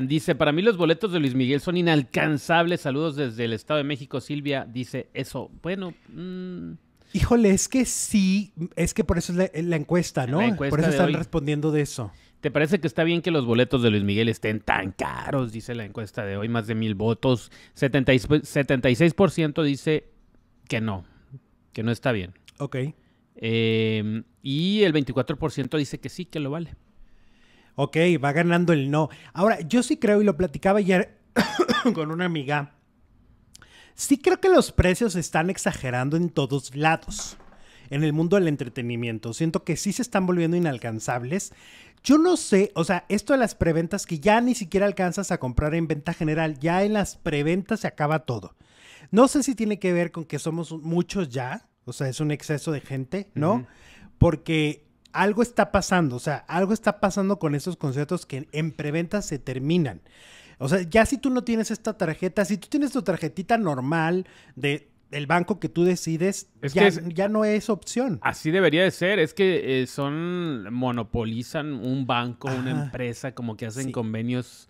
dice, para mí los boletos de Luis Miguel son inalcanzables. Saludos desde el Estado de México. Silvia dice eso. Bueno... Mm. Híjole, es que sí, es que por eso es la, eh, encuesta, ¿no? por eso están respondiendo de eso. ¿Te parece que está bien que los boletos de Luis Miguel estén tan caros? Dice la encuesta de hoy, más de mil votos. 76% dice que no, que no está bien. Ok. Em, y el 24% dice que sí, que lo vale. Ok, va ganando el no. Ahora, yo sí creo, y lo platicaba ayer con una amiga, sí creo que los precios están exagerando en todos lados en el mundo del entretenimiento. Siento que sí se están volviendo inalcanzables. Yo no sé, o sea, esto de las preventas que ya ni siquiera alcanzas a comprar en venta general, ya en las preventas se acaba todo. No sé si tiene que ver con que somos muchos ya, o sea, es un exceso de gente, ¿no? Porque algo está pasando, o sea, algo está pasando con esos conciertos que en preventa se terminan. O sea, ya si tú no tienes esta tarjeta, si tú tienes tu tarjetita normal de el banco que tú decides, ya, ya, no es opción. Así debería de ser, es que eh, son, monopolizan un banco, una empresa, como que hacen convenios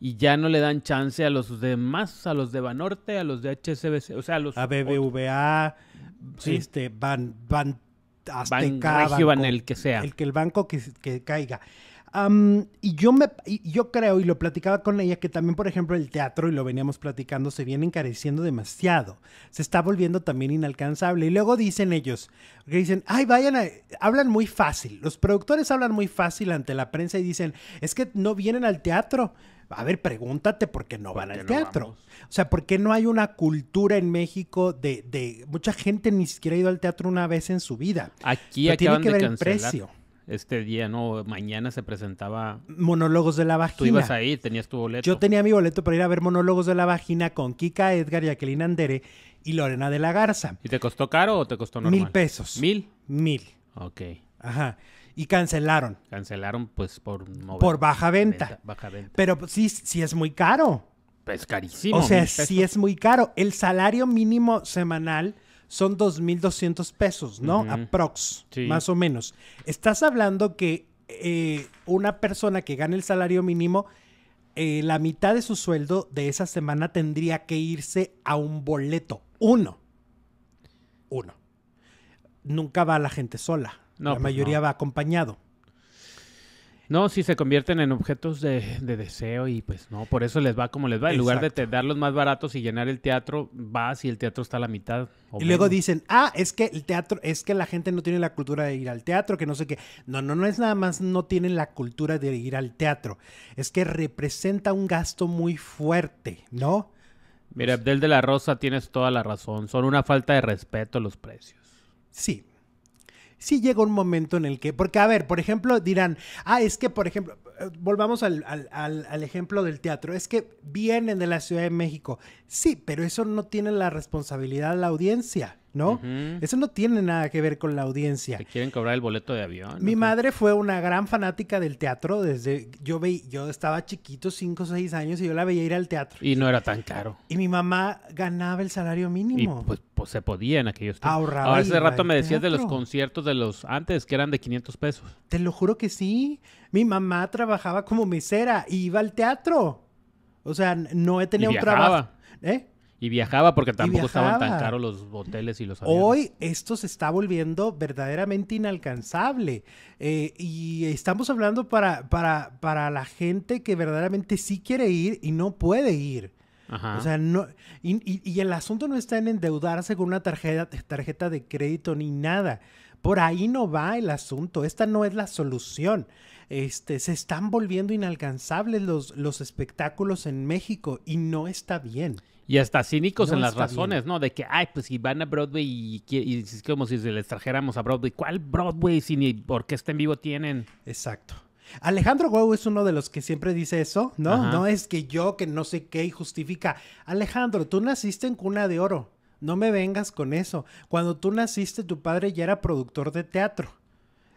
y ya no le dan chance a los demás, a los de Banorte, a los de HSBC, o sea, a los... A BBVA, otros. este, van Azteca, Ban, Regio, en el que sea. El que el banco que, que caiga y yo me yo creo, y lo platicaba con ella, que también, por ejemplo, el teatro, y lo veníamos platicando, se viene encareciendo demasiado. Se está volviendo también inalcanzable. Y luego dicen ellos, que dicen, ay, vayan hablan muy fácil. Los productores hablan muy fácil ante la prensa y dicen, es que no vienen al teatro. A ver, pregúntate por qué no van al teatro. O sea, ¿por qué no hay una cultura en México de, de, Mucha gente ni siquiera ha ido al teatro una vez en su vida. Aquí que ver de cancelar. el precio este día, ¿no? Mañana se presentaba... Monólogos de la vagina. Tú ibas ahí, tenías tu boleto. Yo tenía mi boleto para ir a ver Monólogos de la vagina con Kika Edgar, y Jacqueline Andere y Lorena de la Garza. ¿Y te costó caro o te costó normal? Mil pesos. ¿Mil? Mil. Ok. Ajá. Y cancelaron. Cancelaron, pues, por... por baja venta. Baja venta. Pero sí, sí es muy caro. Pues carísimo. O sea, sí es muy caro. El salario mínimo semanal son 2.200 pesos, ¿no? Aprox, más o menos. Estás hablando que eh, una persona que gana el salario mínimo, eh, la mitad de su sueldo de esa semana tendría que irse a un boleto. Uno. Uno. Nunca va la gente sola. la pues mayoría va acompañado. No, si se convierten en objetos de, deseo y pues no, por eso les va como les va. En lugar de te, los más baratos y llenar el teatro, vas y el teatro está a la mitad. y luego dicen, ah, es que el teatro, es que la gente no tiene la cultura de ir al teatro, que no sé qué. No, no, no es nada más no tienen la cultura de ir al teatro. Es que representa un gasto muy fuerte, ¿no? Mira, Abdel de la Rosa, tienes toda la razón. Son una falta de respeto los precios. Sí, sí llega un momento en el que, porque a ver, por ejemplo, dirán, ah, es que, por ejemplo, eh, volvamos al, al, al, ejemplo del teatro, es que vienen de la Ciudad de México, sí, pero eso no tiene la responsabilidad de la audiencia. ¿no? Eso no tiene nada que ver con la audiencia. Te quieren cobrar el boleto de avión. Mi madre fue una gran fanática del teatro desde yo veía, yo estaba chiquito, cinco, o seis años y yo la veía ir al teatro. Y no era tan caro. Y mi mamá ganaba el salario mínimo. Pues, pues, se podía en aquellos tiempos. Ahorraba. Ahora hace rato me decías de los conciertos de los antes que eran de 500 pesos. Te lo juro que sí. Mi mamá trabajaba como mesera y iba al teatro. O sea, no he tenido y un trabajo. ¿Eh? Y viajaba porque tampoco estaban tan caros los hoteles y los aviones. Hoy esto se está volviendo verdaderamente inalcanzable. Eh, y estamos hablando para, para, para la gente que verdaderamente sí quiere ir y no puede ir. O sea, no, y, el asunto no está en endeudarse con una tarjeta, tarjeta de crédito ni nada. Por ahí no va el asunto. Esta no es la solución. Este, se están volviendo inalcanzables los, los espectáculos en México y no está bien. Y hasta cínicos en las razones, ¿no? De que, ay, pues si van a Broadway y, es como si se les trajéramos a Broadway. ¿Cuál Broadway si ni está en vivo tienen? Exacto. Alejandro Guau es uno de los que siempre dice eso, ¿no? No es que yo, que no sé qué, y justifica. Alejandro, tú naciste en cuna de oro. No me vengas con eso. Cuando tú naciste, tu padre ya era productor de teatro.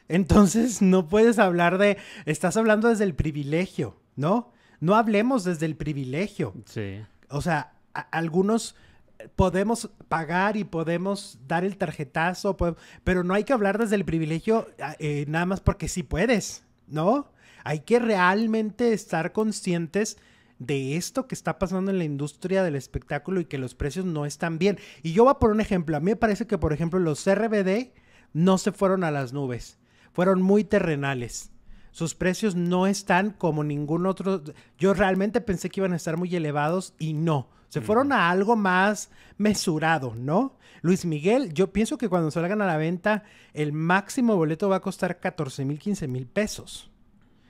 Entonces, no puedes hablar de. Estás hablando desde el privilegio, ¿no? No hablemos desde el privilegio. Sí. O sea, algunos eh, podemos pagar y podemos dar el tarjetazo, pero no hay que hablar desde el privilegio ah, eh, nada más porque sí puedes, ¿no? Hay que realmente estar conscientes de esto que está pasando en la industria del espectáculo y que los precios no están bien. Y yo voy por un ejemplo. A mí me parece que, por ejemplo, los RBD no se fueron a las nubes, fueron muy terrenales. Sus precios no están como ningún otro. Yo realmente pensé que iban a estar muy elevados y no se fueron a algo más mesurado, ¿no? Luis Miguel, yo pienso que cuando salgan a la venta, el máximo boleto va a costar 14 mil, 15 mil pesos.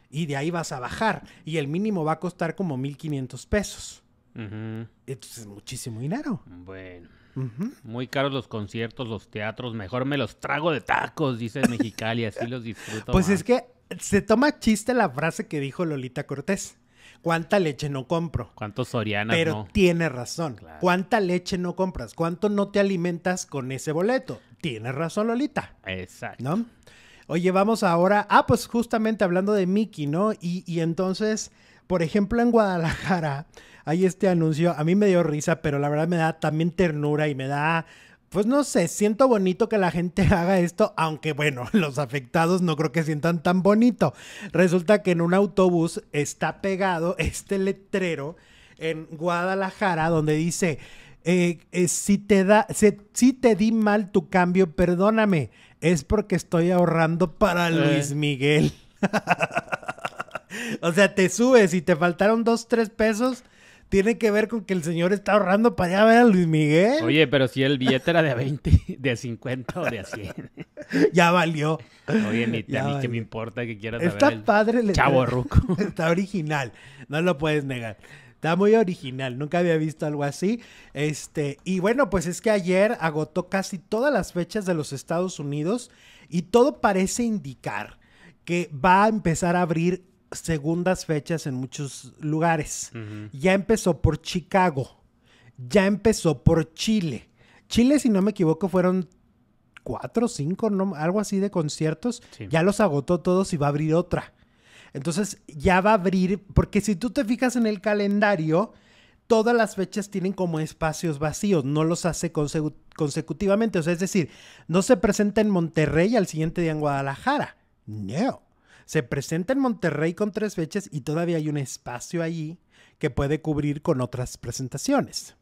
Y de ahí vas a bajar. Y el mínimo va a costar como 1500 pesos. Entonces es muchísimo dinero. Bueno. Muy caros los conciertos, los teatros. Mejor me los trago de tacos, dice Mexicali. así los disfruto. Pues es que se toma chiste la frase que dijo Lolita Cortés. ¿Cuánta leche no compro? ¿Cuánto Soriana Pero tiene razón. ¿Cuánta leche no compras? ¿Cuánto no te alimentas con ese boleto? Tienes razón, Lolita. Exacto. ¿No? Oye, vamos ahora. Ah, pues justamente hablando de Mickey, ¿no? Y, y entonces, por ejemplo, en Guadalajara hay este anuncio. A mí me dio risa, pero la verdad me da también ternura y me da pues no sé, siento bonito que la gente haga esto, aunque bueno, los afectados no creo que sientan tan bonito. Resulta que en un autobús está pegado este letrero en Guadalajara donde dice, eh, eh, si, te da, si, si, te di mal tu cambio, perdóname, es porque estoy ahorrando para eh. Luis Miguel. o sea, te subes y te faltaron dos, tres pesos tiene que ver con que el señor está ahorrando para a ver a Luis Miguel. Oye, pero si el billete era de 20, de 50 o de 100. ya valió. Oye, ni que me importa que quieras saber. Está padre. chavo Ruco. Está original. No lo puedes negar. Está muy original, nunca había visto algo así. Este, y bueno, pues es que ayer agotó casi todas las fechas de los Estados Unidos y todo parece indicar que va a empezar a abrir segundas fechas en muchos lugares. Ya empezó por Chicago, ya empezó por Chile. Chile, si no me equivoco, fueron cuatro, cinco, algo así de conciertos. Ya los agotó todos y va a abrir otra. Entonces ya va a abrir, porque si tú te fijas en el calendario, todas las fechas tienen como espacios vacíos, no los hace consecutivamente. O sea, es decir, no se presenta en Monterrey al siguiente día en Guadalajara. No se presenta en Monterrey con tres fechas y todavía hay un espacio allí que puede cubrir con otras presentaciones.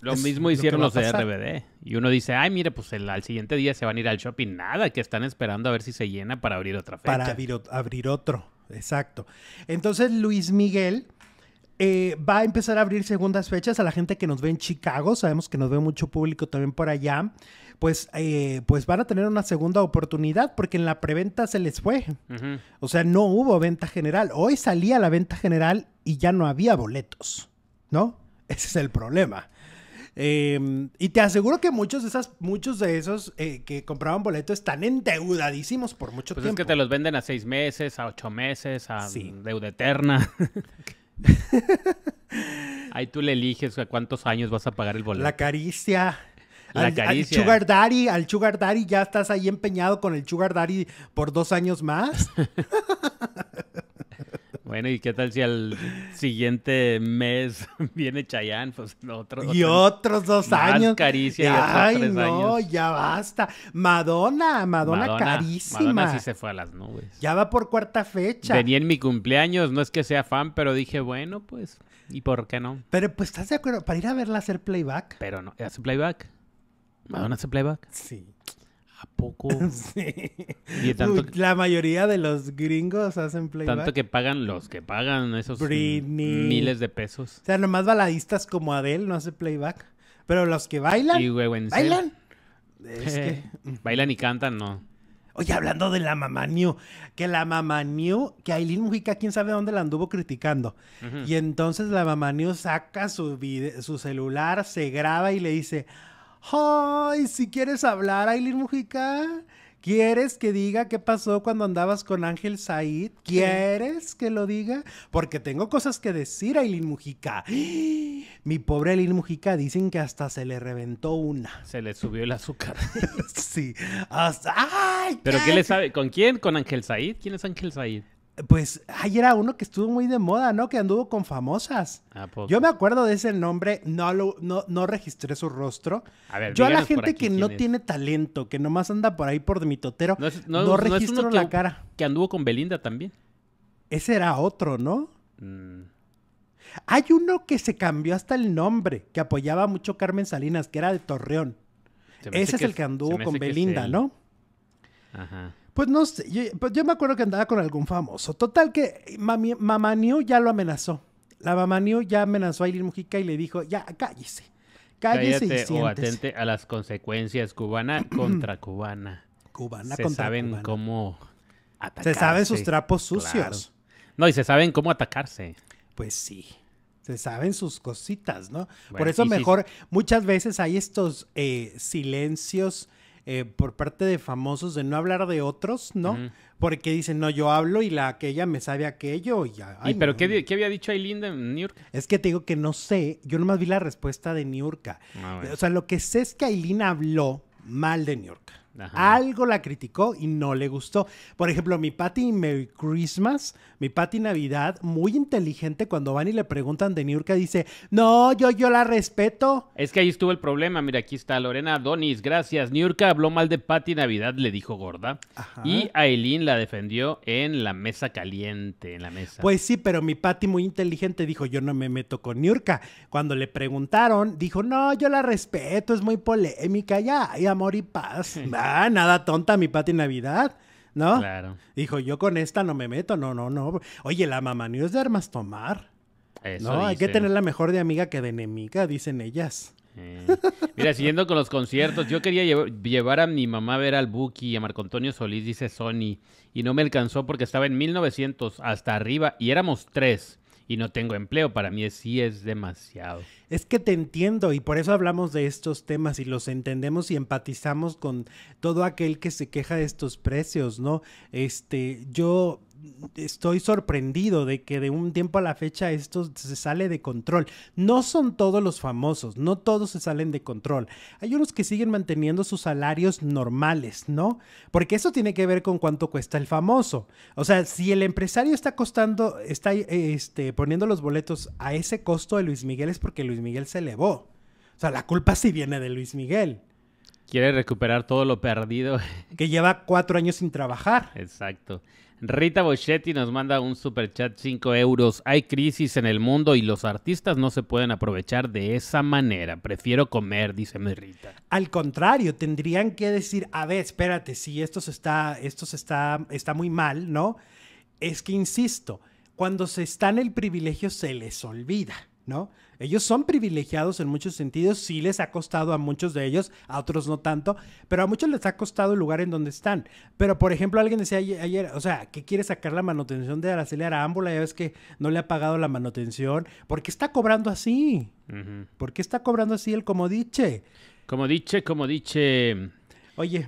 Lo mismo hicieron los de RBD. Y uno dice, ay, mire, pues el, al siguiente día se van a ir al shopping. Nada, que están esperando a ver si se llena para abrir otra fecha. Para abrir otro, exacto. Entonces Luis Miguel eh, va a empezar a abrir segundas fechas a la gente que nos ve en Chicago. Sabemos que nos ve mucho público también por allá. Pues, eh, pues van a tener una segunda oportunidad porque en la preventa se les fue. O sea, no hubo venta general. Hoy salía la venta general y ya no había boletos, ¿no? Ese es el problema. Em, y te aseguro que muchos de, esas, muchos de esos eh, que compraban boletos están endeudadísimos por mucho pues tiempo. Es que te los venden a seis meses, a ocho meses, a deuda eterna. Ahí tú le eliges a cuántos años vas a pagar el boleto. La caricia. La al, caricia. Al Sugar Daddy, al Sugar Daddy ya estás ahí empeñado con el Sugar Daddy por dos años más. Bueno, ¿y qué tal si al siguiente mes viene Chayanne? Pues otros y otros dos más años. Caricia Ay, no, ya basta. Madonna, Madonna, carísima. Madonna sí se fue a las nubes. Ya va por cuarta fecha. Venía en mi cumpleaños, no es que sea fan, pero dije, bueno, pues, ¿y por qué no? Pero pues, ¿estás de acuerdo? Para ir a verla hacer playback. Pero no, hace playback. Madonna hace playback. Sí poco? la mayoría de los gringos hacen playback. Tanto que pagan los que pagan esos miles de pesos. O sea, nomás baladistas como Adele no hace playback. Pero los que bailan, y güey, bailan. Mm. bailan y cantan, no. Oye, hablando de la mamá New, que la mamá New, que Aileen Mujica, quién sabe dónde la anduvo criticando. Y entonces la mamá New saca su, su celular, se graba y le dice, ¡Ay! Si quieres hablar, Aileen Mujica. ¿Quieres que diga qué pasó cuando andabas con Ángel Said? ¿Quieres que lo diga? Porque tengo cosas que decir a Aileen Mujica. Mi pobre Aileen Mujica dicen que hasta se le reventó una. Se le subió el azúcar. sí. ¡Ay! ¿Pero qué le sabe? ¿Con quién? ¿Con Ángel Said? ¿Quién es Ángel Said? Pues, ahí era uno que estuvo muy de moda, ¿no? Que anduvo con famosas. Yo me acuerdo de ese nombre, no, no, registré su rostro. Yo a la gente que no tiene talento, que nomás anda por ahí por mitotero, no, no, registro la cara. Que anduvo con Belinda también. Ese era otro, ¿no? Mm. Hay uno que se cambió hasta el nombre, que apoyaba mucho Carmen Salinas, que era de Torreón. Ese es el que anduvo con Belinda, ¿no? Ajá. Pues no sé, yo, pues yo, me acuerdo que andaba con algún famoso. Total que Mamá ya lo amenazó. La Mamá ya amenazó a Aileen Mujica y le dijo, ya, cállese. Cállese Cállate y o atente a las consecuencias cubana contra cubana. Cubana se saben cómo atacarse. Se saben sus trapos sucios. No, y se saben cómo atacarse. Pues sí. Se saben sus cositas, ¿no? Por eso mejor, muchas veces hay estos eh, silencios eh, por parte de famosos de no hablar de otros, ¿no? Porque dicen, no, yo hablo y la aquella me sabe aquello y ya. pero ¿qué, ¿qué, había dicho Aileen de York Es que te digo que no sé, yo nomás vi la respuesta de Niurka. Ah, o sea, lo que sé es que Aileen habló mal de York algo la criticó y no le gustó. Por ejemplo, mi Patty Merry Christmas, mi Patty Navidad, muy inteligente cuando van y le preguntan de Niurka, dice, no, yo, yo la respeto. Es que ahí estuvo el problema. Mira, aquí está Lorena Donis, gracias. Niurka habló mal de Patty Navidad, le dijo gorda. Y Aileen la defendió en la mesa caliente, en la mesa. Pues sí, pero mi Patty muy inteligente dijo, yo no me meto con Niurka. Cuando le preguntaron, dijo, no, yo la respeto, es muy polémica, ya, hay amor y paz. Ah, Ah, nada tonta mi Pati Navidad. ¿No? Dijo, yo con esta no me meto, no, no, no. Oye, la mamá no es de armas tomar. no, hay que tener la mejor de amiga que de enemiga, dicen ellas. Mira, siguiendo con los conciertos, yo quería llevar, a mi mamá a ver al Buki y a Marco Antonio Solís, dice Sony, y no me alcanzó porque estaba en 1900 hasta arriba y éramos tres y no tengo empleo. Para mí sí es demasiado. Es que te entiendo y por eso hablamos de estos temas y los entendemos y empatizamos con todo aquel que se queja de estos precios, ¿no? Este, yo estoy sorprendido de que de un tiempo a la fecha esto se sale de control. No son todos los famosos, no todos se salen de control. Hay unos que siguen manteniendo sus salarios normales, ¿no? Porque eso tiene que ver con cuánto cuesta el famoso. O sea, si el empresario está costando, está este, poniendo los boletos a ese costo de Luis Miguel es porque Luis Miguel se elevó. O sea, la culpa sí viene de Luis Miguel. Quiere recuperar todo lo perdido. Que lleva cuatro años sin trabajar. Exacto. Rita Boschetti nos manda un super chat 5 euros. Hay crisis en el mundo y los artistas no se pueden aprovechar de esa manera. Prefiero comer, dice mi Rita. Al contrario, tendrían que decir, a ver, espérate, si esto se está, esto se está, está muy mal, ¿no? Es que insisto, cuando se está en el privilegio se les olvida. ¿no? Ellos son privilegiados en muchos sentidos, sí les ha costado a muchos de ellos, a otros no tanto, pero a muchos les ha costado el lugar en donde están. Pero, por ejemplo, alguien decía ayer, o sea, ¿qué quiere sacar la manutención de Araceli Arámbula? Ya ves que no le ha pagado la manutención. ¿Por qué está cobrando así? ¿Por qué está cobrando así el comodiche? Como dice, como dice... Oye,